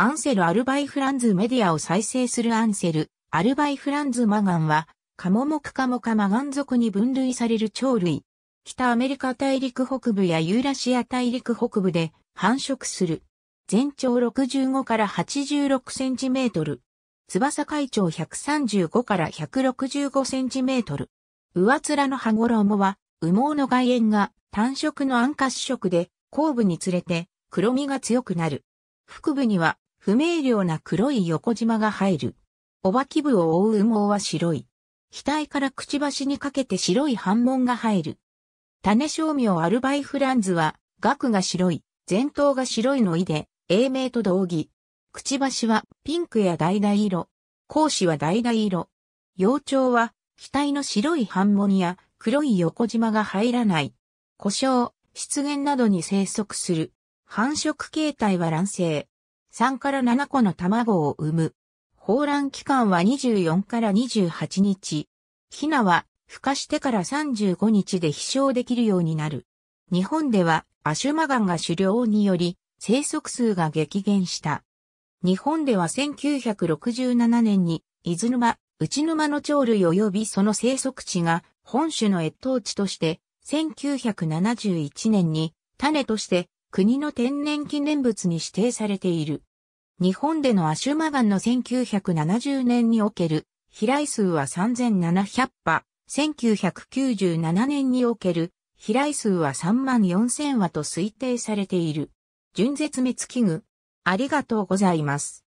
アンセル・アルバイフランズメディアを再生するアンセル、アルバイフランズマガンは、カモモクカモカマガン族に分類される鳥類。北アメリカ大陸北部やユーラシア大陸北部で繁殖する。全長65から86センチメートル。翼海長135から165センチメートル。上面の羽衣は、羽毛の外縁が単色の暗褐色で、後部につれて黒みが強くなる。腹部には不明瞭な黒い横縞が入る。おばき部を覆う羽毛は白い。額からくちばしにかけて白い反紋が入る。種商名アルバイフランズは、額が白い、前頭が白いの意で、英名と同義。くちばしはピンクや橙色。講子は橙色。幼鳥は、額の白い反紋や黒い横縞が入らない。故障、湿原などに生息する。繁殖形態は卵生。3から7個の卵を産む。放卵期間は24から28日。ヒナは、孵化してから35日で飛翔できるようになる。日本では、アシュマガンが狩猟により、生息数が激減した。日本では1967年に、伊豆沼、内沼の鳥類及びその生息地が、本種の越冬地として、1971年に、種として、国の天然記念物に指定されている。日本でのアシュマガンの1970年における飛来数は3700羽、1997年における飛来数は3万4000羽と推定されている。純絶滅危惧。ありがとうございます。